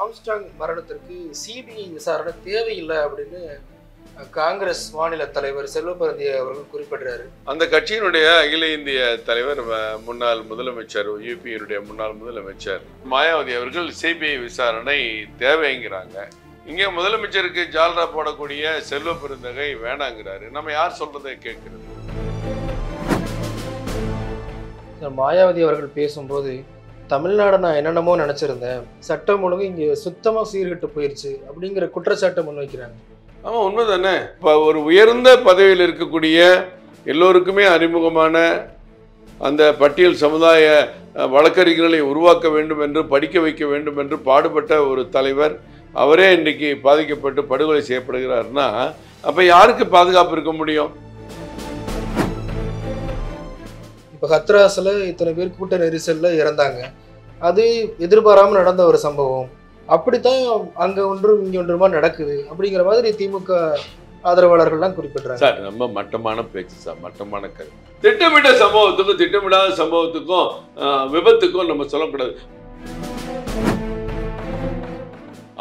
Armstrong மரணத்திற்கு CBI விசாரணை தேவையில்லை அப்படின்னு காங்கிரஸ் மாநில தலைவர் செல்வபரந்தி அவர்கள் குறிப்பிடுறாரு அந்த கட்சியினுடைய அகில இந்திய தலைவர் முன்னாள் முதலமைச்சர் யூபியினுடைய முன்னாள் முதலமைச்சர் மாயாவதி அவர்கள் சிபிஐ விசாரணை தேவைங்கிறாங்க இங்கே முதலமைச்சருக்கு ஜால்ரா போடக்கூடிய செல்வ பெருந்தகை வேணாங்கிறாரு நம்ம யார் சொல்றதை கேட்கிறது மாயாவதி அவர்கள் பேசும்போது தமிழ்நாடை நான் என்னென்னமோ நினச்சிருந்தேன் சட்டம் ஒழுங்கு இங்கே சுத்தமாக சீர்கட்டு போயிடுச்சு அப்படிங்கிற குற்றச்சாட்டை வைக்கிறாங்க ஆமாம் உண்மை தானே இப்போ ஒரு உயர்ந்த பதவியில் இருக்கக்கூடிய எல்லோருக்குமே அறிமுகமான அந்த பட்டியல் சமுதாய வழக்கறிஞர்களை உருவாக்க வேண்டும் என்று படிக்க வைக்க வேண்டும் என்று பாடுபட்ட ஒரு தலைவர் அவரே இன்றைக்கி பாதிக்கப்பட்டு படுகொலை செய்யப்படுகிறார்னா அப்போ யாருக்கு பாதுகாப்பு இருக்க முடியும் இப்போ ஹத்ராஸில் இத்தனை பேர் கூட்ட நெரிசலில் இறந்தாங்க அது எதிர்பாராமல் நடந்த ஒரு சம்பவம் அப்படித்தான் அங்கே ஒன்றும் இங்கே ஒன்றுமா நடக்குது அப்படிங்கிற மாதிரி திமுக ஆதரவாளர்கள்லாம் குறிப்பிட்றாங்க சார் ரொம்ப மட்டமான பேச்சு சார் மட்டமான கருத்து திட்டமிட்ட சம்பவத்துக்கும் திட்டமிடாத சம்பவத்துக்கும் விபத்துக்கும் நம்ம சொல்லக்கூடாது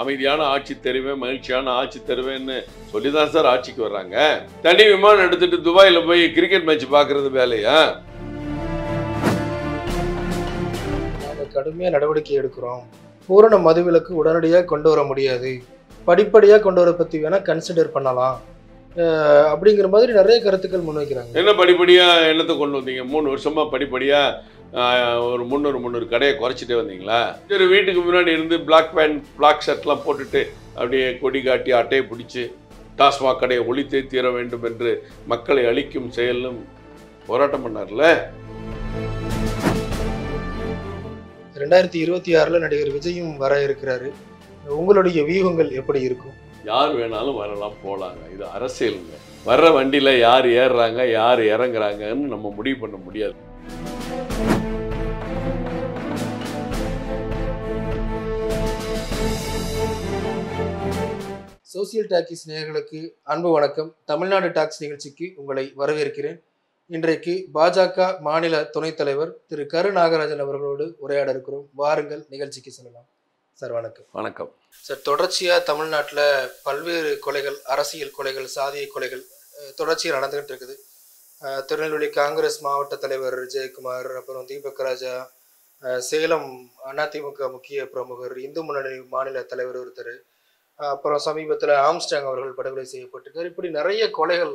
அமைதியான ஆட்சி தருவேன் மகிழ்ச்சியான ஆட்சி தருவேன்னு சொல்லி தான் சார் ஆட்சிக்கு வர்றாங்க தனி விமானம் எடுத்துட்டு துபாயில் போய் கிரிக்கெட் மேட்ச் பாக்குறது வேலையா கடுமையாக நடவடிக்கை எடுக்கிறோம் பூரண மதுவிலக்கு உடனடியாக கொண்டு வர முடியாது படிப்படியாக கொண்டு வர பற்றி வேணால் கன்சிடர் பண்ணலாம் அப்படிங்கிற மாதிரி நிறைய கருத்துக்கள் முன்வைக்கிறாங்க என்ன படிப்படியாக என்னத்தை கொண்டு வந்தீங்க மூணு வருஷமாக படிப்படியாக ஒரு முந்நூறு முந்நூறு கடையை குறைச்சிட்டே வந்தீங்களா சரி வீட்டுக்கு முன்னாடி இருந்து பிளாக் பேண்ட் பிளாக் ஷர்ட்லாம் போட்டுட்டு அப்படியே கொடி காட்டி அட்டையை பிடிச்சி டாஸ்மாக் கடையை ஒழித்தே தீர வேண்டும் என்று மக்களை அழிக்கும் செயலும் போராட்டம் பண்ணார்ல ரெண்டாயிரத்தி இருபத்தி ஆறில் நடிகர் விஜயும் வர இருக்கிறாரு உங்களுடைய வியூகங்கள் எப்படி இருக்கும் யார் வேணாலும் வரலாம் போகலாங்க இது அரசியலுங்க வர்ற வண்டியில் யார் ஏறுறாங்க யார் இறங்குறாங்கன்னு நம்ம முடிவு பண்ண முடியாது சோசியல் டாக்கிஸ் நேர்களுக்கு அன்பு வணக்கம் தமிழ்நாடு டாக்ஸ் நிகழ்ச்சிக்கு உங்களை வரவேற்கிறேன் இன்றைக்கு பாஜக மாநில துணைத் தலைவர் திரு கரு நாகராஜன் அவர்களோடு உரையாட இருக்கிறோம் வாருங்கள் நிகழ்ச்சிக்கு செல்லலாம் சார் வணக்கம் வணக்கம் சார் தொடர்ச்சியாக தமிழ்நாட்டில் பல்வேறு கொலைகள் அரசியல் கொலைகள் சாதிய கொலைகள் தொடர்ச்சியாக நடந்துகிட்டு இருக்குது திருநெல்வேலி காங்கிரஸ் மாவட்ட தலைவர் விஜயகுமார் அப்புறம் தீபக் ராஜா சேலம் அதிமுக முக்கிய பிரமுகர் இந்து முன்னணி மாநில தலைவர் ஒருத்தர் அப்புறம் சமீபத்தில் ஆம்ஸ்டாங் அவர்கள் படுகொலை செய்யப்பட்டிருக்கார் இப்படி நிறைய கொலைகள்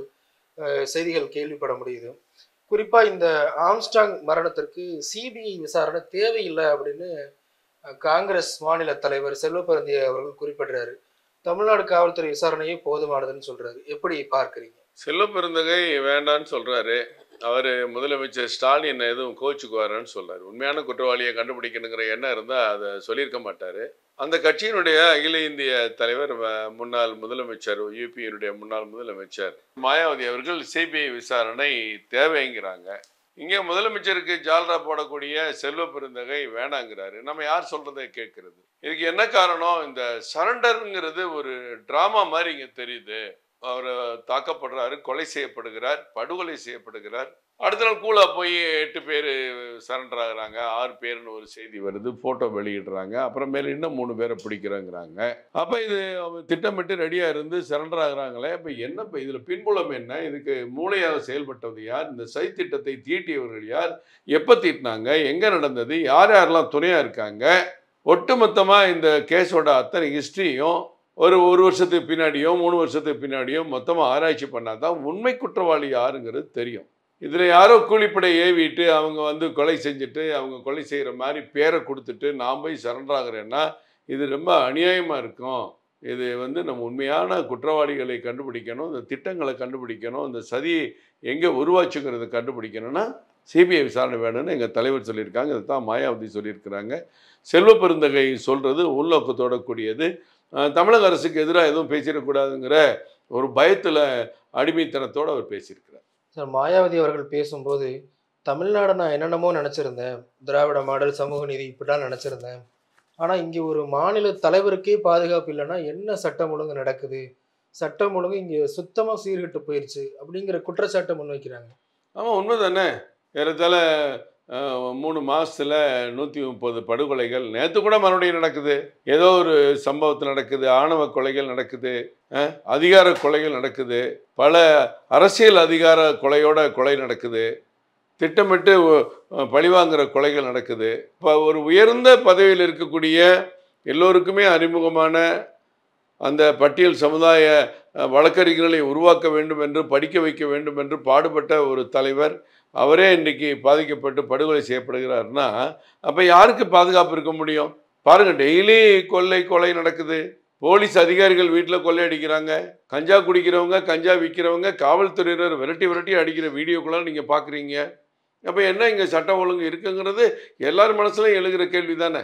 செய்திகள் கேள்விப்பட முடியுது குறிப்பா இந்த ஆம்ஸ்டாங் மரணத்திற்கு சிபிஐ விசாரணை தேவையில்லை அப்படின்னு காங்கிரஸ் மாநில தலைவர் செல்வப்பரந்தி அவர்கள் குறிப்பிடுறாரு தமிழ்நாடு காவல்துறை விசாரணையே போதுமானதுன்னு சொல்றாரு எப்படி பார்க்குறீங்க செல்வப்பெருந்தகை வேண்டான்னு சொல்றாரு அவர் முதலமைச்சர் ஸ்டாலின் எதுவும் கோச்சுக்குவாருன்னு சொல்றாரு உண்மையான குற்றவாளியை கண்டுபிடிக்கணுங்கிற எண்ணம் இருந்தால் அதை சொல்லியிருக்க மாட்டார் அந்த கட்சியினுடைய அகில இந்திய தலைவர் முன்னாள் முதலமைச்சர் யூபியினுடைய முன்னாள் முதலமைச்சர் மாயாவதி அவர்கள் சிபிஐ விசாரணை தேவைங்கிறாங்க இங்கே முதலமைச்சருக்கு ஜால்ரா போடக்கூடிய செல்வ பெருந்தகை வேணாங்கிறாரு நம்ம யார் சொல்கிறத கேட்கறது இதுக்கு என்ன காரணம் இந்த சரண்டருங்கிறது ஒரு ட்ராமா மாதிரி இங்கே தெரியுது அவர் தாக்கப்படுறாரு கொலை செய்யப்படுகிறார் படுகொலை செய்யப்படுகிறார் அடுத்த நாள் கூலாக போய் எட்டு பேர் சரண்டர் ஆகுறாங்க ஆறு பேர்னு ஒரு செய்தி வருது ஃபோட்டோ வெளியிடுறாங்க அப்புறமேல இன்னும் மூணு பேரை பிடிக்கிறோங்கிறாங்க அப்போ இது திட்டமிட்டு ரெடியாக இருந்து சரண்டர் ஆகுறாங்களே இப்போ என்ன இப்போ இதில் பின்புலம் என்ன இதுக்கு மூளையாக செயல்பட்டது யார் இந்த சை திட்டத்தை தீட்டியவர்கள் யார் எப்போ தீட்டினாங்க எங்கே நடந்தது யார் யாரெல்லாம் துணையாக இருக்காங்க ஒட்டுமொத்தமாக இந்த கேஸோட அத்தனை ஹிஸ்ட்ரியும் ஒரு ஒரு வருஷத்துக்கு பின்னாடியோ மூணு வருஷத்துக்கு பின்னாடியோ மொத்தமாக ஆராய்ச்சி பண்ணால் தான் உண்மை குற்றவாளி யாருங்கிறது தெரியும் இதில் யாரோ கூலிப்படை ஏவிட்டு அவங்க வந்து கொலை செஞ்சுட்டு அவங்க கொலை செய்கிற மாதிரி பேரை கொடுத்துட்டு நாம் போய் சரண்டாகிறேன்னா இது ரொம்ப அநியாயமாக இருக்கும் இது வந்து நம்ம உண்மையான குற்றவாளிகளை கண்டுபிடிக்கணும் இந்த திட்டங்களை கண்டுபிடிக்கணும் இந்த சதி எங்கே உருவாச்சுங்கிறத கண்டுபிடிக்கணும்னா சிபிஐ விசாரணை வேணும்னு எங்கள் தலைவர் சொல்லியிருக்காங்க இதை தான் மாயாவதி சொல்லியிருக்கிறாங்க செல்வ பெருந்தகை சொல்கிறது உள்நோக்கத்தோட கூடியது தமிழக அரசுக்கு எதிராக எதுவும் பேசிடக்கூடாதுங்கிற ஒரு பயத்தில் அடிமைத்தனத்தோடு அவர் பேசியிருக்கிறார் சார் மாயாவதி அவர்கள் பேசும்போது தமிழ்நாடை நான் என்னென்னமோ நினச்சிருந்தேன் திராவிட மாடல் சமூக நீதி இப்படிலாம் நினச்சிருந்தேன் ஆனால் இங்கே ஒரு மாநில தலைவருக்கே பாதுகாப்பு இல்லைன்னா என்ன சட்டம் ஒழுங்கு நடக்குது சட்டம் ஒழுங்கு இங்கே சுத்தமாக சீர்கட்டு போயிடுச்சு அப்படிங்கிற குற்றச்சாட்டை முன்வைக்கிறாங்க ஆமாம் உண்மை தானே ஏறத்தால மூணு மாதத்தில் நூற்றி முப்பது படுகொலைகள் நேற்று கூட மறுபடியும் நடக்குது ஏதோ ஒரு சம்பவத்தில் நடக்குது ஆணவ கொலைகள் நடக்குது அதிகார கொலைகள் நடக்குது பல அரசியல் அதிகார கொலையோட கொலை நடக்குது திட்டமிட்டு பழிவாங்கிற கொலைகள் நடக்குது இப்போ ஒரு உயர்ந்த பதவியில் இருக்கக்கூடிய எல்லோருக்குமே அறிமுகமான அந்த பட்டியல் சமுதாய வழக்கறிஞர்களை உருவாக்க வேண்டும் என்று படிக்க வைக்க வேண்டும் என்று பாடுபட்ட ஒரு தலைவர் அவரே இன்றைக்கி பாதிக்கப்பட்டு படுகொலை செய்யப்படுகிறாருன்னா அப்போ யாருக்கு பாதுகாப்பு இருக்க முடியும் பாருங்கள் டெய்லி கொள்ளை கொலை நடக்குது போலீஸ் அதிகாரிகள் வீட்டில் அடிக்கிறாங்க கஞ்சா குடிக்கிறவங்க கஞ்சா விற்கிறவங்க காவல்துறையினர் விரட்டி விரட்டி அடிக்கிற வீடியோக்கெல்லாம் நீங்கள் பார்க்குறீங்க அப்போ என்ன இங்கே சட்டம் ஒழுங்கு இருக்குங்கிறது எல்லார் மனசுலையும் எழுகிற கேள்வி தானே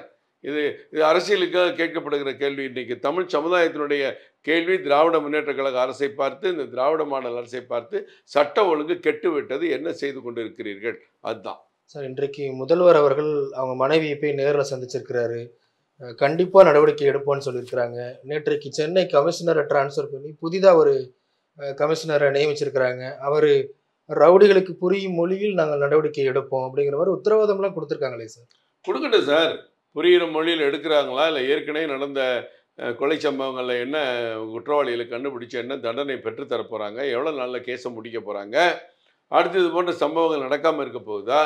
இது இது அரசியலுக்காக கேட்கப்படுகிற கேள்வி இன்றைக்கு தமிழ் சமுதாயத்தினுடைய கேள்வி திராவிட முன்னேற்ற கழக அரசை பார்த்து இந்த திராவிட மாடல் அரசை பார்த்து சட்டம் ஒழுங்கு கெட்டுவிட்டது என்ன செய்து கொண்டிருக்கிறீர்கள் அதுதான் சார் இன்றைக்கு முதல்வர் அவர்கள் அவங்க மனைவியை போய் நேரில் சந்திச்சிருக்கிறாரு கண்டிப்பாக நடவடிக்கை எடுப்போம்னு சொல்லியிருக்கிறாங்க நேற்றைக்கு சென்னை கமிஷனரை டிரான்ஸ்ஃபர் பண்ணி புதிதாக ஒரு கமிஷனரை நியமிச்சிருக்கிறாங்க அவர் ரவுடிகளுக்கு புரியும் மொழியில் நாங்கள் நடவடிக்கை எடுப்போம் அப்படிங்கிற மாதிரி உத்தரவாதம்லாம் கொடுத்துருக்காங்களே சார் கொடுக்கட்டும் சார் புரிகிற மொழியில் எடுக்கிறாங்களா இல்லை ஏற்கனவே நடந்த கொலை சம்பவங்களில் என்ன குற்றவாளிகளை கண்டுபிடிச்சு என்ன தண்டனை பெற்றுத்தரப்போகிறாங்க போகிறாங்க எவ்வளோ நாளில் கேஸை முடிக்க போகிறாங்க அடுத்து இது போன்ற சம்பவங்கள் நடக்காமல் இருக்க போகுதா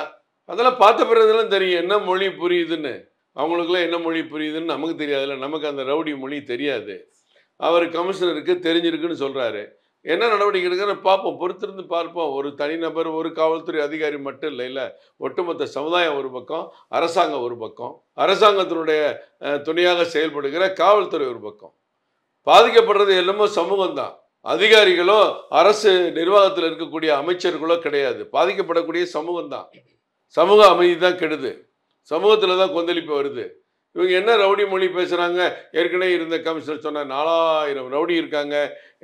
அதெல்லாம் பார்த்த பிறகுலாம் தெரியும் என்ன மொழி புரியுதுன்னு அவங்களுக்குலாம் என்ன மொழி புரியுதுன்னு நமக்கு தெரியாதுல்ல நமக்கு அந்த ரவுடி மொழி தெரியாது அவர் கமிஷனருக்கு தெரிஞ்சிருக்குன்னு சொல்கிறாரு என்ன நடவடிக்கை எடுக்கிற பார்ப்போம் பொறுத்திருந்து பார்ப்போம் ஒரு தனிநபர் ஒரு காவல்துறை அதிகாரி மட்டும் இல்லை இல்லை ஒட்டுமொத்த சமுதாயம் ஒரு பக்கம் அரசாங்கம் ஒரு பக்கம் அரசாங்கத்தினுடைய துணையாக செயல்படுகிற காவல்துறை ஒரு பக்கம் பாதிக்கப்படுறது சமூகம் தான் அதிகாரிகளோ அரசு நிர்வாகத்தில் இருக்கக்கூடிய அமைச்சர்களோ கிடையாது பாதிக்கப்படக்கூடிய சமூகம் தான் சமூக அமைதி தான் கெடுது சமூகத்தில் தான் கொந்தளிப்பு வருது இவங்க என்ன ரவுடி மொழி பேசுகிறாங்க ஏற்கனவே இருந்த கமிஷனர் சொன்ன நாலாயிரம் ரவுடி இருக்காங்க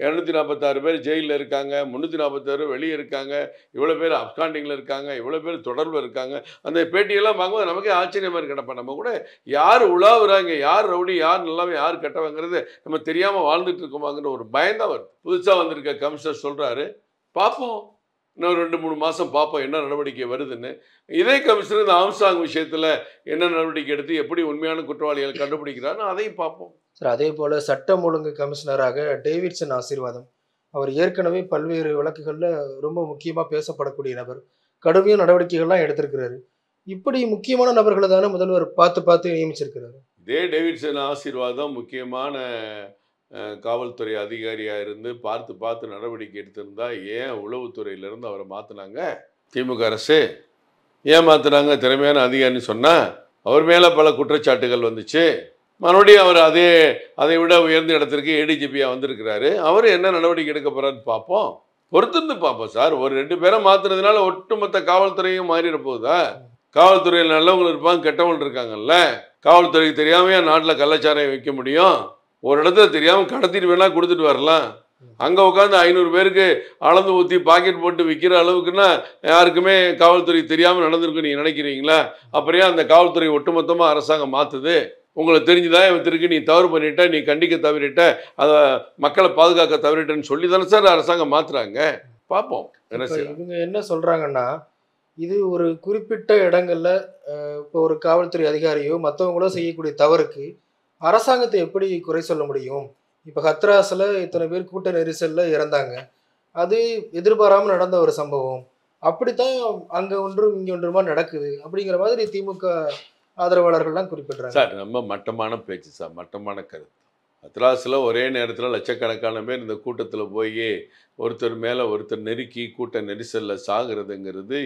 இரநூத்தி நாற்பத்தாறு பேர் ஜெயிலில் இருக்காங்க முந்நூற்றி நாற்பத்தாறு வெளியே இருக்காங்க இவ்வளோ பேர் அப்காண்டிங்கில் இருக்காங்க இவ்வளோ பேர் தொடர்பு இருக்காங்க அந்த பேட்டியெல்லாம் வாங்கும்போது நமக்கே ஆச்சரியமாக இருக்கணப்பா நம்ம கூட யார் உலாவுறாங்க யார் ரவுடி யார் நல்லாவே யார் கெட்டவங்கிறது நம்ம தெரியாமல் வாழ்ந்துட்டு இருக்கோமாங்கிற ஒரு பயந்தான் வருது புதுசாக வந்திருக்க கமிஷனர் சொல்கிறாரு பார்ப்போம் இன்னும் ரெண்டு மூணு மாதம் பார்ப்போம் என்ன நடவடிக்கை வருதுன்னு இதே கமிஷனர் இந்த ஆம்சாங் விஷயத்தில் என்ன நடவடிக்கை எடுத்து எப்படி உண்மையான குற்றவாளிகள் கண்டுபிடிக்கிறான்னு அதையும் பார்ப்போம் சார் அதே போல் சட்டம் ஒழுங்கு கமிஷனராக டேவிட்சன் ஆசீர்வாதம் அவர் ஏற்கனவே பல்வேறு வழக்குகளில் ரொம்ப முக்கியமாக பேசப்படக்கூடிய நபர் கடுமையான நடவடிக்கைகள்லாம் எடுத்திருக்கிறாரு இப்படி முக்கியமான நபர்களை தானே முதல்வர் பார்த்து பார்த்து நியமிச்சிருக்கிறாரு இதே டேவிட்சன் ஆசீர்வாதம் முக்கியமான காவல்துறை அதிகாரியாக இருந்து பார்த்து பார்த்து நடவடிக்கை எடுத்திருந்தா ஏன் உளவுத்துறையிலிருந்து அவரை மாற்றினாங்க திமுக அரசு ஏன் மாற்றினாங்க திறமையான அதிகாரின்னு சொன்னால் அவர் மேலே பல குற்றச்சாட்டுகள் வந்துச்சு மறுபடியும் அவர் அதே அதை விட உயர்ந்த இடத்திற்கு ஏடிஜிபியாக வந்திருக்கிறாரு அவர் என்ன நடவடிக்கை எடுக்க போகிறான்னு பார்ப்போம் பொறுத்திருந்து பார்ப்போம் சார் ஒரு ரெண்டு பேரை மாற்றுறதுனால ஒட்டுமொத்த காவல்துறையும் மாறிட போகுதா காவல்துறையில் நல்லவங்க இருப்பாங்க கெட்டவங்க இருக்காங்கல்ல காவல்துறைக்கு தெரியாமையா நாட்டில் கள்ளச்சாரையை வைக்க முடியும் ஒரு இடத்துல தெரியாமல் கடத்திட்டு வேணா கொடுத்துட்டு வரலாம் அங்கே உட்காந்து ஐநூறு பேருக்கு அளந்து ஊற்றி பாக்கெட் போட்டு விற்கிற அளவுக்குன்னா யாருக்குமே காவல்துறை தெரியாமல் நடந்திருக்கு நீங்கள் நினைக்கிறீங்களா அப்புறம் அந்த காவல்துறை ஒட்டுமொத்தமாக அரசாங்கம் மாற்றுது உங்களை தெரிஞ்சுதான் இவன் நீ தவறு பண்ணிட்ட நீ கண்டிக்க தவறிட்ட அதை மக்களை பாதுகாக்க தவறிட்டன்னு சொல்லி தானே சார் அரசாங்கம் மாற்றுறாங்க பார்ப்போம் என்ன இவங்க என்ன சொல்கிறாங்கன்னா இது ஒரு குறிப்பிட்ட இடங்களில் இப்போ ஒரு காவல்துறை அதிகாரியோ மற்றவங்களோ செய்யக்கூடிய தவறுக்கு அரசாங்கத்தை எப்படி குறை சொல்ல முடியும் இப்போ ஹத்ராஸில் இத்தனை பேர் கூட்ட நெரிசலில் இறந்தாங்க அது எதிர்பாராமல் நடந்த ஒரு சம்பவம் அப்படித்தான் அங்கே ஒன்றும் இங்கே ஒன்றுமா நடக்குது அப்படிங்கிற மாதிரி திமுக ஆதரவாளர்கள்லாம் குறிப்பிடுறாங்க சார் ரொம்ப மட்டமான பேச்சு சார் மட்டமான கருத்து அத்ராஸில் ஒரே நேரத்தில் லட்சக்கணக்கான பேர் இந்த கூட்டத்தில் போய் ஒருத்தர் மேலே ஒருத்தர் நெருக்கி கூட்ட நெரிசலில் சாகிறதுங்கிறது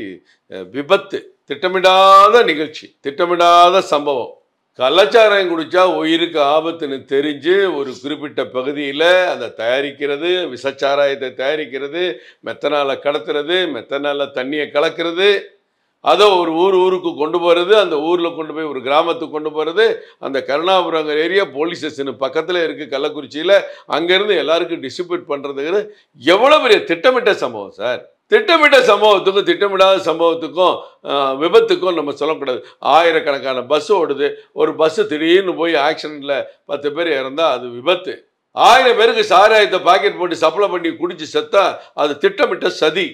விபத்து திட்டமிடாத நிகழ்ச்சி திட்டமிடாத சம்பவம் கலாச்சாரம் குடித்தா உயிருக்கு ஆபத்துன்னு தெரிஞ்சு ஒரு குறிப்பிட்ட பகுதியில் அந்த தயாரிக்கிறது விஷச்சாராயத்தை தயாரிக்கிறது மெத்தனால கடத்துறது மெத்தனால தண்ணியை கலக்கிறது அதை ஒரு ஊர் ஊருக்கு கொண்டு போகிறது அந்த ஊரில் கொண்டு போய் ஒரு கிராமத்துக்கு கொண்டு போகிறது அந்த கருணாபுரங்கிற ஏரியா போலீஸ் ஸ்டேஷனு பக்கத்தில் இருக்குது கள்ளக்குறிச்சியில் அங்கேருந்து எல்லாருக்கும் டிஸ்ட்ரிபியூட் பண்ணுறதுங்கிறது எவ்வளோ பெரிய திட்டமிட்ட சம்பவம் சார் திட்டமிட்ட சம்பவத்துக்கும் திட்டமிடாத சம்பவத்துக்கும் விபத்துக்கும் நம்ம சொல்லக்கூடாது ஆயிரக்கணக்கான பஸ் ஓடுது ஒரு பஸ்ஸு திடீர்னு போய் ஆக்சிடெண்ட்டில் பத்து பேர் இறந்தால் அது விபத்து ஆயிரம் பேருக்கு சாராயத்தை பாக்கெட் போட்டு சப்ளை பண்ணி குடித்து செத்தா அது திட்டமிட்ட சதி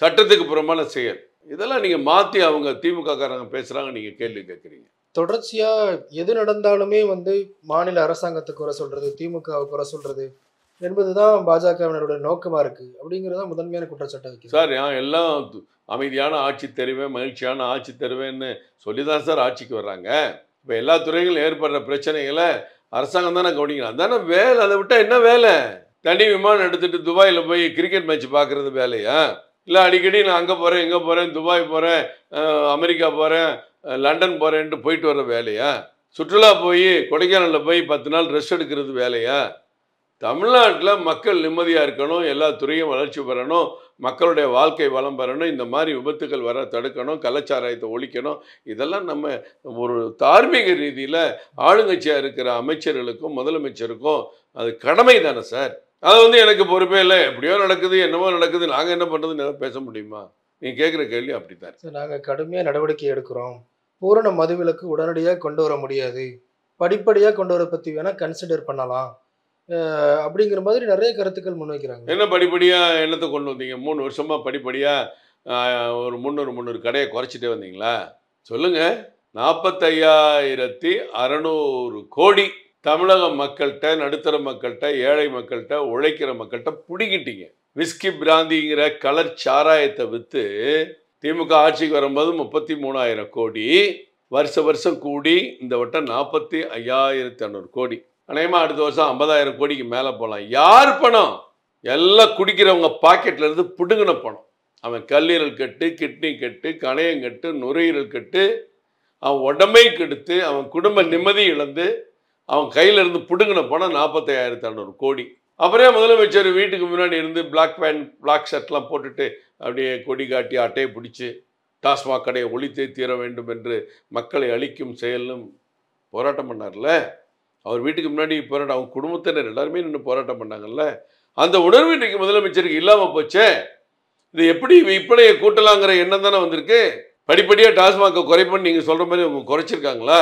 சட்டத்துக்கு புறமான செயல் இதெல்லாம் நீங்கள் மாற்றி அவங்க காரங்க பேசுகிறாங்க நீங்கள் கேள்வி கேட்குறீங்க தொடர்ச்சியாக எது நடந்தாலுமே வந்து மாநில அரசாங்கத்துக்கு வர சொல்கிறது திமுகவுக்கு வர சொல்கிறது என்பதுதான் பாஜகவினரோட நோக்கமா இருக்கு அப்படிங்கறத முதன்மையான குற்றச்சாட்டு வைக்கிறது சார் நான் எல்லாம் அமைதியான ஆட்சி தருவேன் மகிழ்ச்சியான ஆட்சி தருவேன்னு சொல்லி தான் சார் ஆட்சிக்கு வர்றாங்க இப்போ எல்லா துறைகளும் ஏற்படுற பிரச்சனைகளை அரசாங்கம் தானே கவனிக்கலாம் தானே வேலை அதை விட்டால் என்ன வேலை தனி விமானம் எடுத்துகிட்டு துபாயில் போய் கிரிக்கெட் மேட்ச் பாக்குறது வேலையா இல்லை அடிக்கடி நான் அங்கே போகிறேன் இங்கே போகிறேன் துபாய் போகிறேன் அமெரிக்கா போகிறேன் லண்டன் போகிறேன்ட்டு போயிட்டு வர்ற வேலையா சுற்றுலா போய் கொடைக்கானலில் போய் பத்து நாள் ரெஸ்ட் எடுக்கிறது வேலையா தமிழ்நாட்டில் மக்கள் நிம்மதியாக இருக்கணும் எல்லா துறையும் வளர்ச்சி பெறணும் மக்களுடைய வாழ்க்கை வளம் பெறணும் இந்த மாதிரி விபத்துகள் வர தடுக்கணும் கலாச்சாரத்தை ஒழிக்கணும் இதெல்லாம் நம்ம ஒரு தார்மீக ரீதியில் ஆளுங்கட்சியாக இருக்கிற அமைச்சர்களுக்கும் முதலமைச்சருக்கும் அது கடமை தானே சார் அது வந்து எனக்கு பொறுப்பே இல்லை எப்படியோ நடக்குது என்னமோ நடக்குது நாங்கள் என்ன பண்ணுறதுன்னு பேச முடியுமா நீங்கள் கேட்குற கேள்வி அப்படித்தான் சார் நாங்கள் கடுமையாக நடவடிக்கை எடுக்கிறோம் பூரண மதுவிலக்கு உடனடியாக கொண்டு வர முடியாது படிப்படியாக கொண்டு வர பற்றி வேணால் கன்சிடர் பண்ணலாம் அப்படிங்கிற மாதிரி நிறைய கருத்துக்கள் முன்வைக்கிறாங்க என்ன படிப்படியாக என்னத்தை கொண்டு வந்தீங்க மூணு வருஷமாக படிப்படியாக ஒரு முந்நூறு முந்நூறு கடையை குறைச்சிட்டே வந்தீங்களா சொல்லுங்கள் நாற்பத்தையாயிரத்தி அறநூறு கோடி தமிழக மக்கள்கிட்ட நடுத்தர மக்கள்கிட்ட ஏழை மக்கள்கிட்ட உழைக்கிற மக்கள்கிட்ட பிடிக்கிட்டீங்க விஸ்கி பிராந்திங்கிற கலர் சாராயத்தை விற்று திமுக ஆட்சிக்கு வரும்போது முப்பத்தி மூணாயிரம் கோடி வருஷ வருஷம் கூடி இந்த வட்டம் நாற்பத்தி ஐயாயிரத்தி அறநூறு கோடி அநேகமாக அடுத்த வருஷம் ஐம்பதாயிரம் கோடிக்கு மேலே போகலாம் யார் பணம் எல்லாம் குடிக்கிறவங்க பாக்கெட்லேருந்து பிடுங்கின பணம் அவன் கல்லீரல் கட்டு கிட்னி கட்டு கணையம் கட்டு நுரையீரல் கட்டு அவன் உடம்பை கெடுத்து அவன் குடும்ப நிம்மதி இழந்து அவன் கையிலிருந்து பிடுங்கின பணம் நாற்பத்தையாயிரத்து ஐநூறு கோடி அப்புறம் முதலமைச்சர் வீட்டுக்கு முன்னாடி இருந்து பிளாக் பேண்ட் பிளாக் ஷர்ட்லாம் போட்டுட்டு அப்படியே கொடி காட்டி அட்டையை பிடிச்சி டாஸ்மாக் கடையை ஒழித்தே தீர வேண்டும் என்று மக்களை அழிக்கும் செயலும் போராட்டம் பண்ணார்ல அவர் வீட்டுக்கு முன்னாடி போராட்டம் அவங்க குடும்பத்தினர் எல்லாருமே நின்று போராட்டம் பண்ணாங்கல்ல அந்த உணர்வு இன்றைக்கு முதலமைச்சருக்கு இல்லாமல் போச்சே இது எப்படி இப்படைய கூட்டலாங்கிற எண்ணம் தானே வந்திருக்கு படிப்படியாக டாஸ்மாக குறைப்பு நீங்கள் சொல்கிற மாதிரி உங்க குறைச்சிருக்காங்களா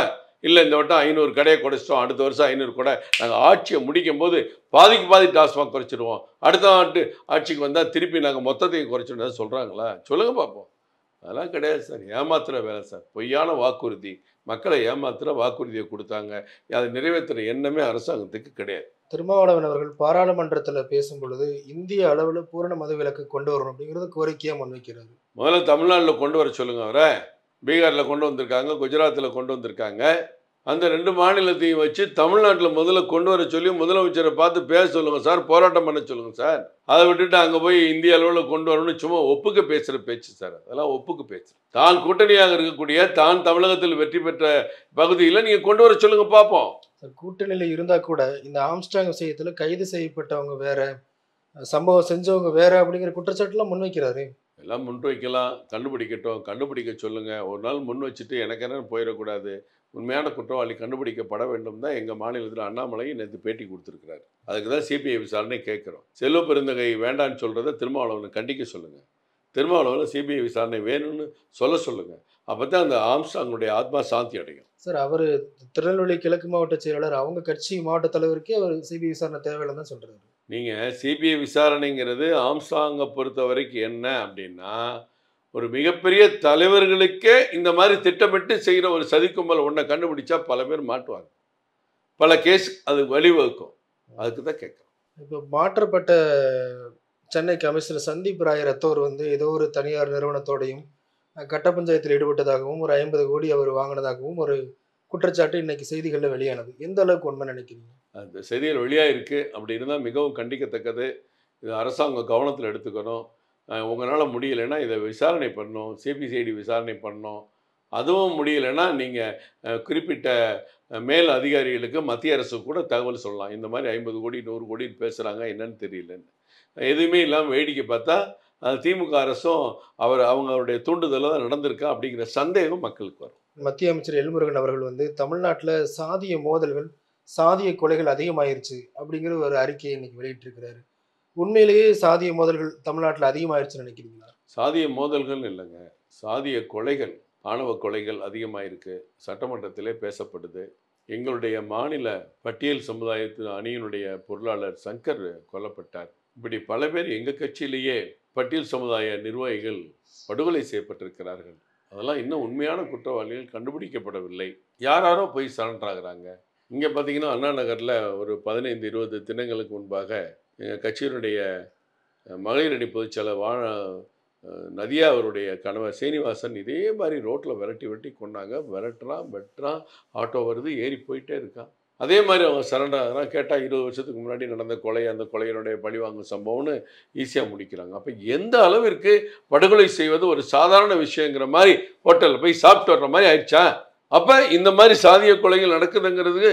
இல்லை இந்த வட்டம் ஐநூறு கடையை குறைச்சிட்டோம் அடுத்த வருஷம் ஐநூறு கடை நாங்கள் ஆட்சியை முடிக்கும் போது பாதிக்கு பாதி டாஸ்மாக் குறைச்சிடுவோம் அடுத்த ஆண்டு ஆட்சிக்கு வந்தால் திருப்பி நாங்கள் மொத்தத்தையும் குறைச்சிடுவோம் சொல்கிறாங்களா சொல்லுங்கள் பார்ப்போம் அதெல்லாம் கிடையாது சார் ஏமாத்துகிற வேலை சார் பொய்யான வாக்குறுதி மக்களை ஏமாத்துகிற வாக்குறுதியை கொடுத்தாங்க அதை நிறைவேற்றுற எண்ணமே அரசாங்கத்துக்கு கிடையாது திருமாவளவன் அவர்கள் பாராளுமன்றத்தில் பேசும் பொழுது இந்திய அளவில் பூரண விலக்கு கொண்டு வரணும் அப்படிங்கிறது கோரிக்கையாக முன்வைக்கிறார் முதல்ல தமிழ்நாட்டில் கொண்டு வர சொல்லுங்க அவரை பீகாரில் கொண்டு வந்திருக்காங்க குஜராத்தில் கொண்டு வந்திருக்காங்க அந்த ரெண்டு மாநிலத்தையும் வச்சு தமிழ்நாட்டில் முதல்ல கொண்டு வர சொல்லி முதலமைச்சரை பார்த்து பேச சொல்லுங்கள் சார் போராட்டம் பண்ண சொல்லுங்கள் சார் அதை விட்டுட்டு அங்கே போய் இந்திய அளவில் கொண்டு வரணும்னு சும்மா ஒப்புக்கு பேசுகிற பேச்சு சார் அதெல்லாம் ஒப்புக்கு பேச்சு தான் கூட்டணியாக இருக்கக்கூடிய தான் தமிழகத்தில் வெற்றி பெற்ற பகுதியில் நீங்கள் கொண்டு வர சொல்லுங்கள் பார்ப்போம் கூட்டணியில் இருந்தால் கூட இந்த ஆம்ஸ்டாங் விஷயத்தில் கைது செய்யப்பட்டவங்க வேற சம்பவம் செஞ்சவங்க வேற அப்படிங்கிற குற்றச்சாட்டுலாம் முன்வைக்கிறாரு எல்லாம் முன் வைக்கலாம் கண்டுபிடிக்கட்டும் கண்டுபிடிக்க சொல்லுங்கள் ஒரு நாள் முன் வச்சுட்டு எனக்கு என்னன்னு போயிடக்கூடாது உண்மையான குற்றவாளி கண்டுபிடிக்கப்பட வேண்டும் தான் எங்கள் மாநிலத்தில் அண்ணாமலை நேற்று பேட்டி கொடுத்துருக்கிறார் அதுக்கு தான் சிபிஐ விசாரணை கேட்குறோம் செல்வ பெருந்தகை வேண்டான்னு சொல்கிறத திருமாவளவனை கண்டிக்க சொல்லுங்கள் திருமாவளவனை சிபிஐ விசாரணை வேணும்னு சொல்ல சொல்லுங்கள் அப்போ தான் அந்த ஆம்ஸ்டாங்களுடைய ஆத்மா சாந்தி அடையும் சார் அவர் திருநெல்வேலி கிழக்கு மாவட்ட செயலாளர் அவங்க கட்சி மாவட்ட தலைவருக்கே அவர் சிபிஐ விசாரணை தேவையில்லைன்னு தான் சொல்கிறாரு நீங்கள் சிபிஐ விசாரணைங்கிறது ஆம்சாங்கை பொறுத்த வரைக்கும் என்ன அப்படின்னா ஒரு மிகப்பெரிய தலைவர்களுக்கே இந்த மாதிரி திட்டமிட்டு செய்கிற ஒரு சதிக்கும்பல் ஒன்றை கண்டுபிடிச்சா பல பேர் மாட்டுவாங்க பல கேஸ் அது வழிவகுக்கும் அதுக்கு தான் கேட்குறோம் இப்போ மாற்றப்பட்ட சென்னை கமிஷனர் சந்தீப் ராய் ரத்தோர் வந்து ஏதோ ஒரு தனியார் நிறுவனத்தோடையும் கட்ட பஞ்சாயத்தில் ஈடுபட்டதாகவும் ஒரு ஐம்பது கோடி அவர் வாங்கினதாகவும் ஒரு குற்றச்சாட்டு இன்னைக்கு செய்திகளில் வெளியானது எந்த அளவுக்கு உண்மை நினைக்கிறீங்க அந்த செய்திகள் வெளியாக இருக்குது அப்படி இருந்தால் மிகவும் கண்டிக்கத்தக்கது இது அரசாங்கம் கவனத்தில் எடுத்துக்கணும் உங்களால் முடியலைன்னா இதை விசாரணை பண்ணணும் சிபிசிஐடி விசாரணை பண்ணணும் அதுவும் முடியலைன்னா நீங்கள் குறிப்பிட்ட மேல் அதிகாரிகளுக்கு மத்திய அரசு கூட தகவல் சொல்லலாம் இந்த மாதிரி ஐம்பது கோடி நூறு கோடி பேசுகிறாங்க என்னன்னு தெரியலன்னு எதுவுமே இல்லாமல் வேடிக்கை பார்த்தா திமுக அரசும் அவர் அவங்களுடைய தூண்டுதலாக தான் நடந்திருக்கா அப்படிங்கிற சந்தேகம் மக்களுக்கு வரும் மத்திய அமைச்சர் எல்முருகன் அவர்கள் வந்து தமிழ்நாட்டில் சாதிய மோதல்கள் சாதிய கொலைகள் அதிகமாயிருச்சு அப்படிங்கிற ஒரு அறிக்கையை இன்னைக்கு வெளியிட்டிருக்கிறாரு உண்மையிலேயே சாதிய மோதல்கள் தமிழ்நாட்டில் அதிகமாயிருச்சுன்னு நினைக்கிறீங்களா சாதிய மோதல்கள் இல்லைங்க சாதிய கொலைகள் ஆணவ கொலைகள் அதிகமாயிருக்கு சட்டமன்றத்திலே பேசப்படுது எங்களுடைய மாநில பட்டியல் சமுதாயத்து அணியினுடைய பொருளாளர் சங்கர் கொல்லப்பட்டார் இப்படி பல பேர் எங்கள் கட்சியிலேயே பட்டியல் சமுதாய நிர்வாகிகள் படுகொலை செய்யப்பட்டிருக்கிறார்கள் அதெல்லாம் இன்னும் உண்மையான குற்றவாளிகள் கண்டுபிடிக்கப்படவில்லை யாராரோ போய் சரண்டாகிறாங்க இங்கே பார்த்தீங்கன்னா அண்ணா நகரில் ஒரு பதினைந்து இருபது தினங்களுக்கு முன்பாக எங்கள் கட்சியினுடைய மகளிரணி பொதுச்செயலர் வா நதியா அவருடைய கணவர் சீனிவாசன் இதே மாதிரி ரோட்டில் விரட்டி வெட்டி கொண்டாங்க விரட்டுறான் வெட்டுறான் ஆட்டோ வருது ஏறி போயிட்டே இருக்கான் அதே மாதிரி அவங்க சரண்டர் அதெல்லாம் கேட்டால் இருபது வருஷத்துக்கு முன்னாடி நடந்த கொலை அந்த கொலையினுடைய வாங்கும் சம்பவம்னு ஈஸியாக முடிக்கிறாங்க அப்போ எந்த அளவிற்கு படுகொலை செய்வது ஒரு சாதாரண விஷயங்கிற மாதிரி ஹோட்டலில் போய் சாப்பிட்டு வர்ற மாதிரி ஆயிடுச்சா அப்போ இந்த மாதிரி சாதிய கொலைகள் நடக்குதுங்கிறது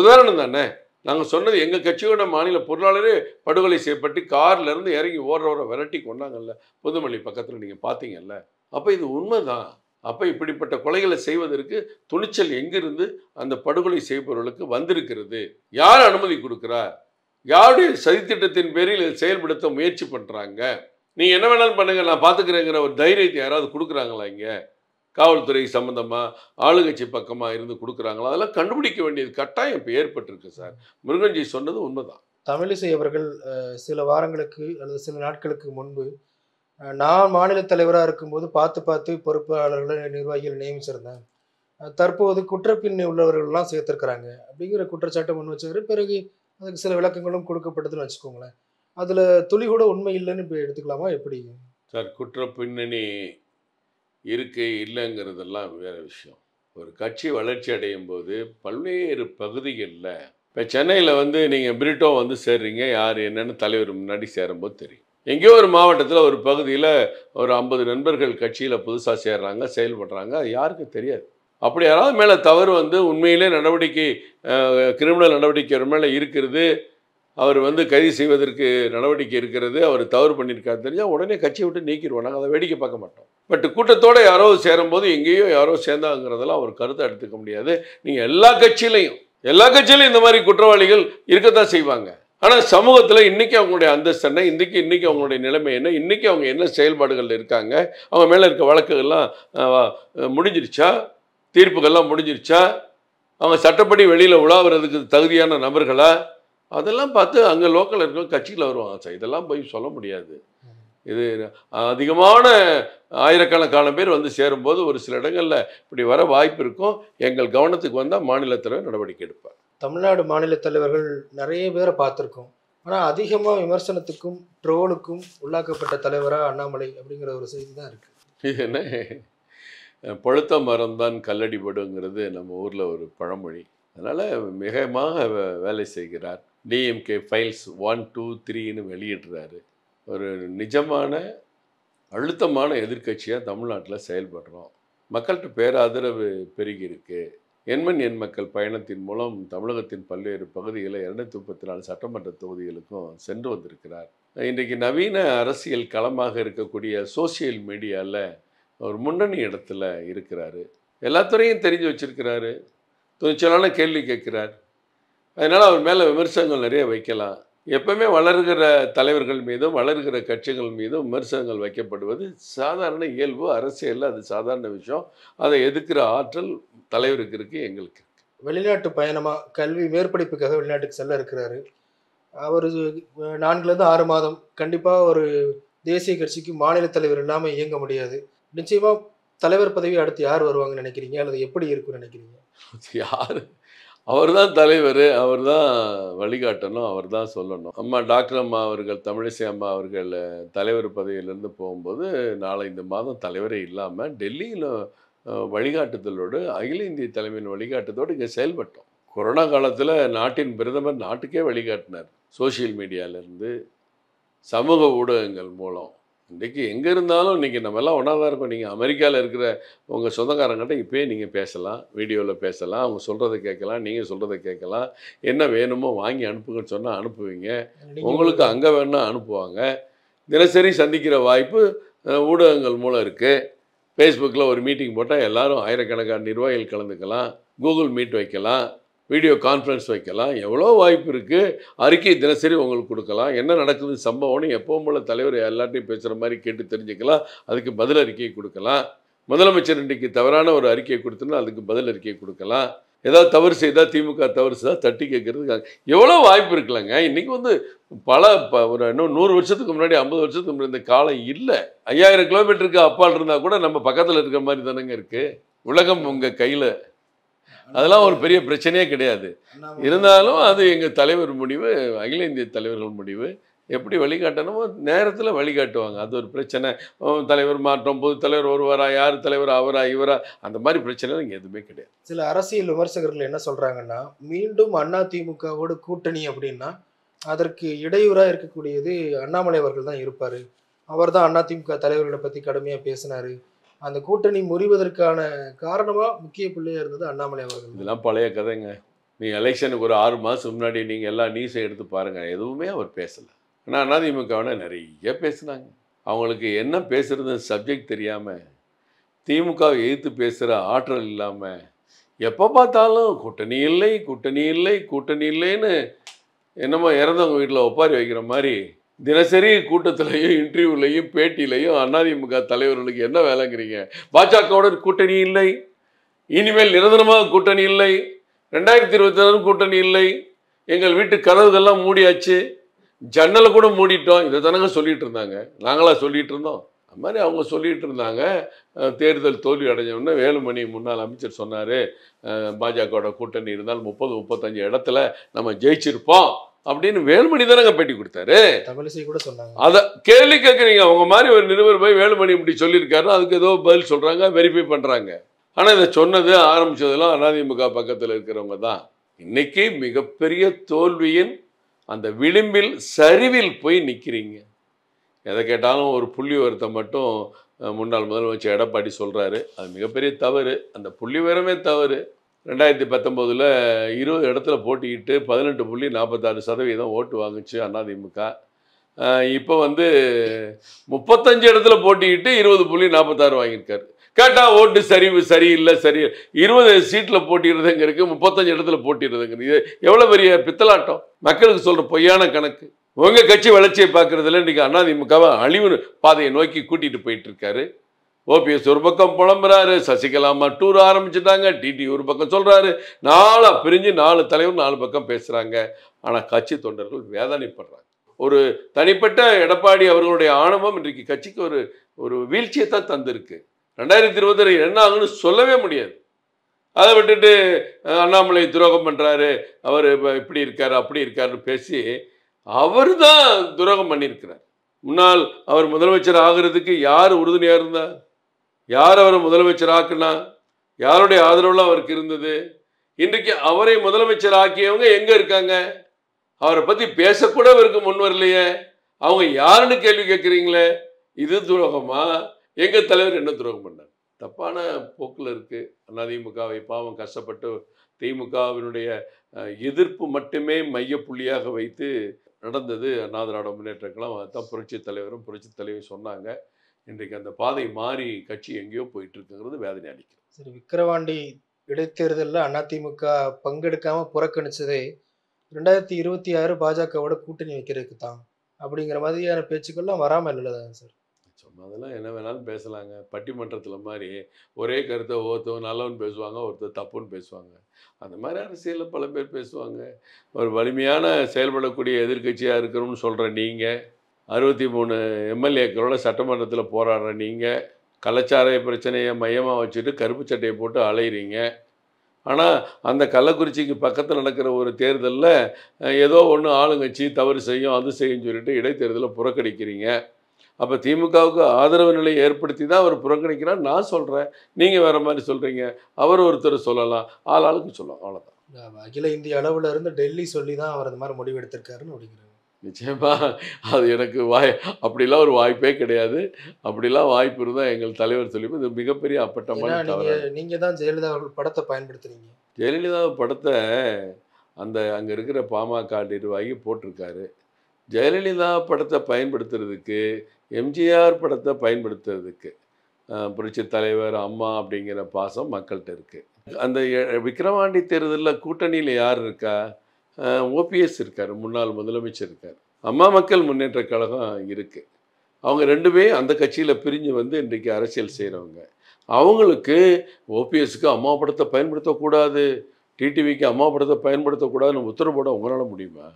உதாரணம் தானே நாங்கள் சொன்னது எங்கள் கட்சியோட மாநில பொருளாளரே படுகொலை செய்யப்பட்டு கார்லேருந்து இறங்கி ஓடுறவரை விரட்டி கொண்டாங்கல்ல புதுமல்லி பக்கத்தில் நீங்கள் பார்த்தீங்கல்ல அப்போ இது உண்மைதான் அப்போ இப்படிப்பட்ட கொலைகளை செய்வதற்கு துணிச்சல் எங்கிருந்து அந்த படுகொலை செய்பவர்களுக்கு வந்திருக்கிறது யார் அனுமதி கொடுக்குறா யாருடைய சதித்திட்டத்தின் பேரில் இதை செயல்படுத்த முயற்சி பண்ணுறாங்க நீங்கள் என்ன வேணாலும் பண்ணுங்கள் நான் பார்த்துக்கிறேங்கிற ஒரு தைரியத்தை யாராவது கொடுக்குறாங்களா இங்கே காவல்துறை சம்மந்தமாக ஆளுங்கட்சி பக்கமாக இருந்து கொடுக்குறாங்களோ அதெல்லாம் கண்டுபிடிக்க வேண்டியது கட்டாயம் இப்போ ஏற்பட்டிருக்கு சார் முருகன்ஜி சொன்னது உண்மைதான் தமிழிசை அவர்கள் சில வாரங்களுக்கு அல்லது சில நாட்களுக்கு முன்பு நான் மாநில தலைவராக இருக்கும்போது பார்த்து பார்த்து பொறுப்பாளர்களை நிர்வாகிகள் நியமிச்சிருந்தேன் தற்போது குற்றப்பின்னி உள்ளவர்கள்லாம் சேர்த்துருக்குறாங்க அப்படிங்கிற குற்றச்சாட்டை முன் வச்சார் பிறகு அதுக்கு சில விளக்கங்களும் கொடுக்கப்பட்டதுன்னு வச்சுக்கோங்களேன் அதில் துளி கூட உண்மை இல்லைன்னு இப்போ எடுத்துக்கலாமா எப்படி சார் குற்ற பின்னணி இருக்கு இல்லைங்கிறதெல்லாம் வேறு விஷயம் ஒரு கட்சி வளர்ச்சி அடையும் போது பல்வேறு பகுதிகளில் இப்போ சென்னையில் வந்து நீங்கள் பிரிட்டோ வந்து சேர்றீங்க யார் என்னென்னு தலைவர் முன்னாடி சேரும்போது தெரியும் எங்கேயோ ஒரு மாவட்டத்தில் ஒரு பகுதியில் ஒரு ஐம்பது நண்பர்கள் கட்சியில் புதுசாக சேர்றாங்க செயல்படுறாங்க அது யாருக்கும் தெரியாது அப்படி யாராவது மேலே தவறு வந்து உண்மையிலே நடவடிக்கை கிரிமினல் நடவடிக்கை மேலே இருக்கிறது அவர் வந்து கைது செய்வதற்கு நடவடிக்கை இருக்கிறது அவர் தவறு பண்ணியிருக்காரு தெரிஞ்சால் உடனே கட்சியை விட்டு நீக்கிடுவோம் நாங்கள் அதை வேடிக்கை பார்க்க மாட்டோம் பட் கூட்டத்தோடு யாரோ சேரும்போது எங்கேயோ யாரோ சேர்ந்தாங்கிறதெல்லாம் அவர் கருத்தை எடுத்துக்க முடியாது நீங்கள் எல்லா கட்சியிலையும் எல்லா கட்சியிலையும் இந்த மாதிரி குற்றவாளிகள் இருக்கத்தான் செய்வாங்க ஆனால் சமூகத்தில் இன்றைக்கி அவங்களுடைய அந்தஸ்து என்ன இன்றைக்கி இன்றைக்கி அவங்களுடைய நிலைமை என்ன இன்றைக்கி அவங்க என்ன செயல்பாடுகளில் இருக்காங்க அவங்க மேலே இருக்க வழக்குகள்லாம் முடிஞ்சிருச்சா தீர்ப்புகள்லாம் முடிஞ்சிருச்சா அவங்க சட்டப்படி வெளியில் உலாவுறதுக்கு தகுதியான நபர்களாக அதெல்லாம் பார்த்து அங்கே லோக்கலில் இருக்க கட்சியில் வருவாங்க சார் இதெல்லாம் போய் சொல்ல முடியாது இது அதிகமான ஆயிரக்கணக்கான பேர் வந்து சேரும்போது ஒரு சில இடங்களில் இப்படி வர வாய்ப்பு இருக்கும் எங்கள் கவனத்துக்கு வந்தால் மாநிலத்தில் நடவடிக்கை எடுப்பார் தமிழ்நாடு மாநில தலைவர்கள் நிறைய பேரை பார்த்துருக்கோம் ஆனால் அதிகமாக விமர்சனத்துக்கும் ட்ரோலுக்கும் உள்ளாக்கப்பட்ட தலைவராக அண்ணாமலை அப்படிங்கிற ஒரு செய்தி தான் இருக்குது இது என்ன பழுத்த மரம் தான் கல்லடிபடுங்கிறது நம்ம ஊரில் ஒரு பழமொழி அதனால் மிகமாக வேலை செய்கிறார் டிஎம்கே ஃபைல்ஸ் ஒன் டூ த்ரீன்னு வெளியிடுறாரு ஒரு நிஜமான அழுத்தமான எதிர்கட்சியாக தமிழ்நாட்டில் செயல்படுறோம் மக்கள்கிட்ட பேராதரவு பெருகி இருக்கு எண் மக்கள் பயணத்தின் மூலம் தமிழகத்தின் பல்வேறு பகுதிகளில் இரண்டாயிரத்தி முப்பத்தி நாலு சட்டமன்ற தொகுதிகளுக்கும் சென்று வந்திருக்கிறார் இன்றைக்கு நவீன அரசியல் களமாக இருக்கக்கூடிய சோசியல் மீடியாவில் ஒரு முன்னணி இடத்துல இருக்கிறாரு எல்லாத்துறையும் தெரிஞ்சு வச்சிருக்கிறாரு துணிச்சலான கேள்வி கேட்குறார் அதனால் அவர் மேலே விமர்சனங்கள் நிறைய வைக்கலாம் எப்பவுமே வளர்கிற தலைவர்கள் மீதும் வளர்கிற கட்சிகள் மீதும் விமர்சனங்கள் வைக்கப்படுவது சாதாரண இயல்பு அரசியலில் அது சாதாரண விஷயம் அதை எதிர்க்கிற ஆற்றல் தலைவருக்கு இருக்குது எங்களுக்கு வெளிநாட்டு பயணமாக கல்வி மேற்படிப்புக்காக வெளிநாட்டுக்கு செல்ல இருக்கிறாரு அவர் நான்குலேருந்து ஆறு மாதம் கண்டிப்பாக ஒரு தேசிய கட்சிக்கு மாநில தலைவர் இல்லாமல் இயங்க முடியாது நிச்சயமாக தலைவர் பதவி அடுத்து யார் வருவாங்கன்னு நினைக்கிறீங்க அல்லது எப்படி இருக்கும்னு நினைக்கிறீங்க யார் அவர் தான் தலைவர் அவர் தான் வழிகாட்டணும் அவர் தான் சொல்லணும் அம்மா டாக்டர் அம்மா அவர்கள் தமிழிசை அம்மா அவர்கள் தலைவர் பதவியிலேருந்து போகும்போது இந்த மாதம் தலைவரே இல்லாமல் டெல்லியில் வழிகாட்டுதலோடு அகில இந்திய தலைமையின் வழிகாட்டுதோடு இங்கே செயல்பட்டோம் கொரோனா காலத்தில் நாட்டின் பிரதமர் நாட்டுக்கே வழிகாட்டினார் சோசியல் மீடியாவிலேருந்து சமூக ஊடகங்கள் மூலம் இன்றைக்கி எங்கே இருந்தாலும் இன்றைக்கி நம்ம எல்லாம் ஒன்றா தான் இருக்கோம் நீங்கள் அமெரிக்காவில் இருக்கிற உங்கள் சொந்தக்காரங்கிட்ட இப்போயே நீங்கள் பேசலாம் வீடியோவில் பேசலாம் அவங்க சொல்கிறத கேட்கலாம் நீங்கள் சொல்கிறத கேட்கலாம் என்ன வேணுமோ வாங்கி அனுப்புங்கன்னு சொன்னால் அனுப்புவீங்க உங்களுக்கு அங்கே வேணால் அனுப்புவாங்க தினசரி சந்திக்கிற வாய்ப்பு ஊடகங்கள் மூலம் இருக்குது ஃபேஸ்புக்கில் ஒரு மீட்டிங் போட்டால் எல்லோரும் ஆயிரக்கணக்கான நிர்வாகிகள் கலந்துக்கலாம் கூகுள் மீட் வைக்கலாம் வீடியோ கான்ஃபரன்ஸ் வைக்கலாம் எவ்வளோ வாய்ப்பு இருக்குது அறிக்கை தினசரி உங்களுக்கு கொடுக்கலாம் என்ன நடக்குது சம்பவம்னு எப்பவும் போல் தலைவர் எல்லாத்தையும் பேசுகிற மாதிரி கேட்டு தெரிஞ்சுக்கலாம் அதுக்கு பதில் அறிக்கையை கொடுக்கலாம் முதலமைச்சர் இன்றைக்கு தவறான ஒரு அறிக்கையை கொடுத்தோன்னா அதுக்கு பதில் அறிக்கையை கொடுக்கலாம் ஏதாவது தவறு செய்தால் திமுக தவறு செய்தால் தட்டி கேட்குறதுக்கு எவ்வளோ வாய்ப்பு இருக்குல்லங்க இன்றைக்கி வந்து பல ஒரு இன்னும் நூறு வருஷத்துக்கு முன்னாடி ஐம்பது வருஷத்துக்கு முன்னாடி இந்த காலம் இல்லை ஐயாயிரம் கிலோமீட்டருக்கு அப்பால் இருந்தால் கூட நம்ம பக்கத்தில் இருக்கிற மாதிரி தானேங்க இருக்குது உலகம் உங்கள் கையில் அதெல்லாம் ஒரு பெரிய பிரச்சனையே கிடையாது இருந்தாலும் அது எங்கள் தலைவர் முடிவு அகில இந்திய தலைவர்கள் முடிவு எப்படி வழிகாட்டணுமோ நேரத்தில் வழிகாட்டுவாங்க அது ஒரு பிரச்சனை தலைவர் மாற்றம் பொது தலைவர் ஒருவரா யார் தலைவர் அவரா இவரா அந்த மாதிரி பிரச்சனை இங்கே எதுவுமே கிடையாது சில அரசியல் விமர்சகர்கள் என்ன சொல்கிறாங்கன்னா மீண்டும் அண்ணா திமுகவோட கூட்டணி அப்படின்னா அதற்கு இடையூறாக இருக்கக்கூடியது அண்ணாமலை அவர்கள் தான் இருப்பார் அவர் தான் அதிமுக தலைவர்களை பற்றி கடுமையாக பேசினார் அந்த கூட்டணி முறிவதற்கான காரணமாக முக்கிய பிள்ளையாக இருந்தது அண்ணாமலை அவர்கள் இதெல்லாம் பழைய கதைங்க நீ எலெக்ஷனுக்கு ஒரு ஆறு மாதம் முன்னாடி நீங்கள் எல்லா நியூஸை எடுத்து பாருங்கள் எதுவுமே அவர் பேசலை ஆனால் அதிமுகவில் நிறைய பேசுனாங்க அவங்களுக்கு என்ன பேசுகிறது சப்ஜெக்ட் தெரியாமல் திமுகவை எதிர்த்து பேசுகிற ஆற்றல் இல்லாமல் எப்போ பார்த்தாலும் கூட்டணி இல்லை கூட்டணி இல்லை கூட்டணி இல்லைன்னு என்னமோ இறந்தவங்க வீட்டில் ஒப்பாரி வைக்கிற மாதிரி தினசரி கூட்டத்திலையும் இன்டர்வியூலையும் பேட்டியிலையும் அதிமுக தலைவர்களுக்கு என்ன வேலைங்கிறீங்க பாஜகவுடன் கூட்டணி இல்லை இனிமேல் நிரந்தரமாக கூட்டணி இல்லை ரெண்டாயிரத்தி இருபத்தி ஆறு கூட்டணி இல்லை எங்கள் வீட்டு கதவுகள்லாம் மூடியாச்சு ஜன்னலை கூட மூடிட்டோம் இதை தானங்க சொல்லிகிட்டு இருந்தாங்க நாங்களாக சொல்லிகிட்டு இருந்தோம் அது மாதிரி அவங்க சொல்லிகிட்டு இருந்தாங்க தேர்தல் தோல்வி அடைஞ்சோடனே வேலுமணி முன்னாள் அமைச்சர் சொன்னார் பாஜகவோட கூட்டணி இருந்தால் முப்பது முப்பத்தஞ்சு இடத்துல நம்ம ஜெயிச்சிருப்போம் அப்படின்னு வேலுமணி தானங்க பேட்டி கொடுத்தாரு கூட சொன்னாங்க அதை கேள்வி கேட்குறீங்க அவங்க மாதிரி ஒரு நிருபர் போய் வேலுமணி இப்படி சொல்லியிருக்காருன்னா அதுக்கு ஏதோ பதில் சொல்கிறாங்க வெரிஃபை பண்ணுறாங்க ஆனால் இதை சொன்னது ஆரம்பிச்சதெல்லாம் அதிமுக பக்கத்தில் இருக்கிறவங்க தான் இன்னைக்கு மிகப்பெரிய தோல்வியின் அந்த விளிம்பில் சரிவில் போய் நிற்கிறீங்க எதை கேட்டாலும் ஒரு புள்ளி உரத்தை மட்டும் முன்னாள் வச்சு எடப்பாடி சொல்கிறாரு அது மிகப்பெரிய தவறு அந்த புள்ளி உரமே தவறு ரெண்டாயிரத்தி பத்தொம்போதில் இருபது இடத்துல போட்டிக்கிட்டு பதினெட்டு புள்ளி நாற்பத்தாறு சதவீதம் ஓட்டு வாங்குச்சு அதிமுக இப்போ வந்து முப்பத்தஞ்சு இடத்துல போட்டிக்கிட்டு இருபது புள்ளி நாற்பத்தாறு வாங்கியிருக்காரு கேட்டால் ஓட்டு சரிவு சரியில்லை சரி இருபது சீட்டில் இருக்குது முப்பத்தஞ்சு இடத்துல போட்டிடுறதுங்கிறது இது எவ்வளோ பெரிய பித்தலாட்டம் மக்களுக்கு சொல்கிற பொய்யான கணக்கு உங்கள் கட்சி வளர்ச்சியை பார்க்குறதுல இன்றைக்கி அதிமுகவை அழிவு பாதையை நோக்கி கூட்டிகிட்டு போயிட்டுருக்காரு ஓபிஎஸ் ஒரு பக்கம் புலம்புறாரு சசிகலாமா டூர் ஆரம்பிச்சுட்டாங்க டிடி ஒரு பக்கம் சொல்கிறாரு நாலாக பிரிஞ்சு நாலு தலைவர் நாலு பக்கம் பேசுகிறாங்க ஆனால் கட்சி தொண்டர்கள் வேதனைப்படுறாங்க ஒரு தனிப்பட்ட எடப்பாடி அவர்களுடைய ஆணவம் இன்றைக்கு கட்சிக்கு ஒரு ஒரு வீழ்ச்சியை தான் தந்திருக்கு ரெண்டாயிரத்தி இருபத்தி என்ன ஆகுன்னு சொல்லவே முடியாது அதை விட்டுட்டு அண்ணாமலை துரோகம் பண்ணுறாரு அவர் இப்படி இருக்கார் அப்படி இருக்காருன்னு பேசி அவர் தான் துரோகம் பண்ணியிருக்கிறார் முன்னால் அவர் முதலமைச்சர் ஆகிறதுக்கு யார் உறுதுணையாக இருந்தார் யார் அவரை முதலமைச்சராக்குனா யாருடைய ஆதரவுலாம் அவருக்கு இருந்தது இன்றைக்கு அவரை முதலமைச்சர் ஆக்கியவங்க எங்கே இருக்காங்க அவரை பற்றி பேசக்கூட அவருக்கு முன் வரலையே அவங்க யாருன்னு கேள்வி கேட்குறீங்களே இது துரோகமா எங்கள் தலைவர் என்ன துரோகம் பண்ணார் தப்பான போக்கில் இருக்குது அதிமுகவை பாவம் கஷ்டப்பட்டு திமுகவினுடைய எதிர்ப்பு மட்டுமே மையப்புள்ளியாக வைத்து நடந்தது அண்ணாதிராட முன்னேற்றங்களும் தான் புரட்சி தலைவரும் புரட்சி தலைவர் சொன்னாங்க இன்றைக்கு அந்த பாதை மாறி கட்சி எங்கேயோ போயிட்டு இருக்குங்கிறது வேதனை அளிக்கும் சரி விக்கிரவாண்டி இடைத்தேர்தலில் அதிமுக பங்கெடுக்காம புறக்கணிச்சதே ரெண்டாயிரத்தி இருபத்தி ஆறு பாஜகவோட கூட்டணி வைக்கிறதுக்கு தான் அப்படிங்கிற மாதிரியான பேச்சுக்கள்லாம் வராமல் இல்லைதாங்க சார் சொன்னதெல்லாம் என்ன வேணாலும் பேசலாங்க பட்டிமன்றத்தில் மாதிரி ஒரே கருத்தை ஒருத்தவன் நல்லவன் பேசுவாங்க ஒருத்தர் தப்புன்னு பேசுவாங்க அந்த மாதிரி அரசியலில் பல பேர் பேசுவாங்க ஒரு வலிமையான செயல்படக்கூடிய எதிர்கட்சியாக இருக்கணும்னு சொல்கிற நீங்கள் அறுபத்தி மூணு எம்எல்ஏக்களோட சட்டமன்றத்தில் போராடுற நீங்கள் கலாச்சார பிரச்சனையை மையமாக வச்சுட்டு கருப்பு சட்டையை போட்டு அலையிறீங்க ஆனால் அந்த கள்ளக்குறிச்சிக்கு பக்கத்தில் நடக்கிற ஒரு தேர்தலில் ஏதோ ஒன்று ஆளுங்கட்சி தவறு செய்யும் அது செய்யும் சொல்லிட்டு இடைத்தேர்தலில் புறக்கணிக்கிறீங்க அப்போ திமுகவுக்கு ஆதரவு நிலையை ஏற்படுத்தி தான் அவர் புறக்கணிக்கிறான் நான் சொல்கிறேன் நீங்கள் வேறு மாதிரி சொல்கிறீங்க அவர் ஒருத்தர் சொல்லலாம் ஆள் ஆளுக்கு சொல்லலாம் அவ்வளோதான் அகில இந்திய அளவில் இருந்து டெல்லி சொல்லி தான் அவர் அந்த மாதிரி முடிவு எடுத்திருக்காருன்னு அப்படிங்கிறாங்க நிச்சயமாக அது எனக்கு வாய் அப்படிலாம் ஒரு வாய்ப்பே கிடையாது அப்படிலாம் வாய்ப்பு இருந்தால் எங்கள் தலைவர் சொல்லிப்போம் இது மிகப்பெரிய அப்பட்டமான நீங்கள் தான் ஜெயலலிதா அவர்கள் படத்தை பயன்படுத்துகிறீங்க ஜெயலலிதா படத்தை அந்த அங்கே இருக்கிற பாமக நிர்வாகி போட்டிருக்காரு ஜெயலலிதா படத்தை பயன்படுத்துறதுக்கு எம்ஜிஆர் படத்தை பயன்படுத்துறதுக்கு புரட்சி தலைவர் அம்மா அப்படிங்கிற பாசம் மக்கள்கிட்ட இருக்குது அந்த விக்ரவாண்டி தேர்தலில் கூட்டணியில் யார் இருக்கா ஓபிஎஸ் இருக்கார் முன்னாள் முதலமைச்சர் இருக்கார் அம்மா மக்கள் முன்னேற்ற கழகம் இருக்குது அவங்க ரெண்டுமே அந்த கட்சியில் பிரிஞ்சு வந்து இன்றைக்கு அரசியல் செய்கிறவங்க அவங்களுக்கு ஓபிஎஸ்க்கு அம்மா படத்தை பயன்படுத்தக்கூடாது டிடிவிக்கு அம்மா படத்தை பயன்படுத்தக்கூடாதுன்னு உத்தரவு போட உங்களால் முடியுமா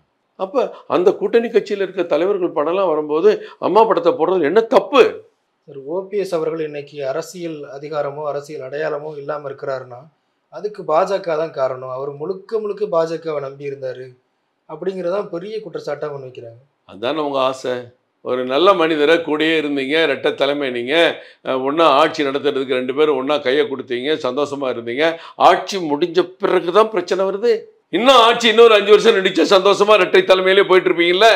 அப்போ அந்த கூட்டணி கட்சியில் இருக்க தலைவர்கள் படம்லாம் வரும்போது அம்மா படத்தை போடுறது என்ன தப்பு ஓபிஎஸ் அவர்கள் இன்னைக்கு அரசியல் அதிகாரமோ அரசியல் அடையாளமோ இல்லாமல் இருக்கிறாருன்னா அதுக்கு பாஜக தான் காரணம் அவர் முழுக்க முழுக்க பாஜகவை நம்பி இருந்தார் அப்படிங்கிறதான் பெரிய குற்றச்சாட்டாக முன் வைக்கிறாங்க அதுதான் உங்கள் ஆசை ஒரு நல்ல மனிதரை கூடயே இருந்தீங்க ரெட்ட தலைமை நீங்கள் ஒன்றா ஆட்சி நடத்துறதுக்கு ரெண்டு பேரும் ஒன்றா கையை கொடுத்தீங்க சந்தோஷமாக இருந்தீங்க ஆட்சி முடிஞ்ச பிறகு தான் பிரச்சனை வருது இன்னும் ஆட்சி இன்னொரு அஞ்சு வருஷம் நடிச்சா சந்தோஷமாக ரெட்டை தலைமையிலே போயிட்டு இருப்பீங்களே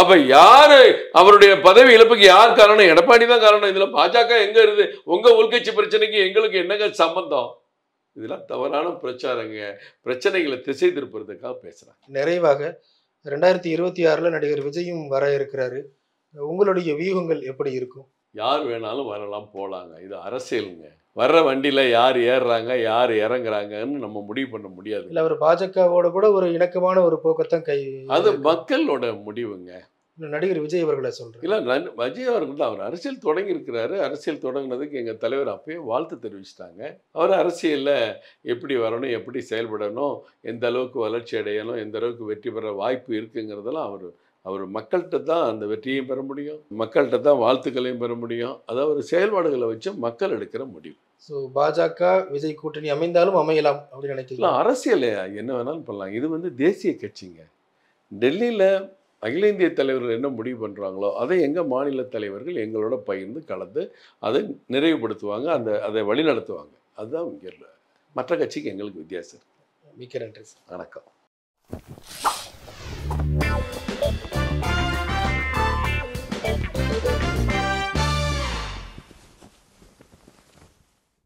அப்போ யார் அவருடைய பதவி இழப்புக்கு யார் காரணம் எடப்பாடி தான் காரணம் இதில் பாஜக எங்கே இருக்குது உங்கள் உள்கட்சி பிரச்சனைக்கு எங்களுக்கு என்னங்க சம்பந்தம் இதெல்லாம் தவறான பிரச்சாரங்க பிரச்சனைகளை திசை திருப்புறதுக்காக பேசுகிறேன் நிறைவாக ரெண்டாயிரத்தி இருபத்தி ஆறில் நடிகர் விஜயும் வர இருக்கிறாரு உங்களுடைய வியூகங்கள் எப்படி இருக்கும் யார் வேணாலும் வரலாம் போகலாங்க இது அரசியலுங்க வர்ற வண்டியில் யார் ஏறுறாங்க யார் இறங்குறாங்கன்னு நம்ம முடிவு பண்ண முடியாது இல்லை அவர் பாஜகவோட கூட ஒரு இணக்கமான ஒரு போக்கத்தான் கை அது மக்களோட முடிவுங்க நடிகர் விஜய் அவர்களை சொல்கிறேன் இல்லை விஜய் அவர்கள் தான் அவர் அரசியல் தொடங்கி இருக்கிறாரு அரசியல் தொடங்கினதுக்கு எங்கள் தலைவர் அப்பயே வாழ்த்து தெரிவிச்சிட்டாங்க அவர் அரசியலில் எப்படி வரணும் எப்படி செயல்படணும் எந்த அளவுக்கு வளர்ச்சி அடையணும் எந்த அளவுக்கு வெற்றி பெற வாய்ப்பு இருக்குங்கிறதெல்லாம் அவர் அவர் மக்கள்கிட்ட தான் அந்த வெற்றியையும் பெற முடியும் மக்கள்கிட்ட தான் வாழ்த்துக்களையும் பெற முடியும் அதாவது ஒரு செயல்பாடுகளை வச்சு மக்கள் எடுக்கிற முடிவு ஸோ பாஜக விஜய் கூட்டணி அமைந்தாலும் அமையலாம் அப்படின்னு நினைக்கலாம் அரசியல் என்ன வேணாலும் பண்ணலாம் இது வந்து தேசிய கட்சிங்க டெல்லியில் அகில இந்திய தலைவர்கள் என்ன முடிவு பண்ணுறாங்களோ அதை எங்கள் மாநில தலைவர்கள் எங்களோட பகிர்ந்து கலந்து அதை நிறைவுபடுத்துவாங்க அந்த அதை வழிநடத்துவாங்க அதுதான் இங்கே மற்ற கட்சிக்கு எங்களுக்கு வித்தியாசம் மிக்க நன்றி வணக்கம்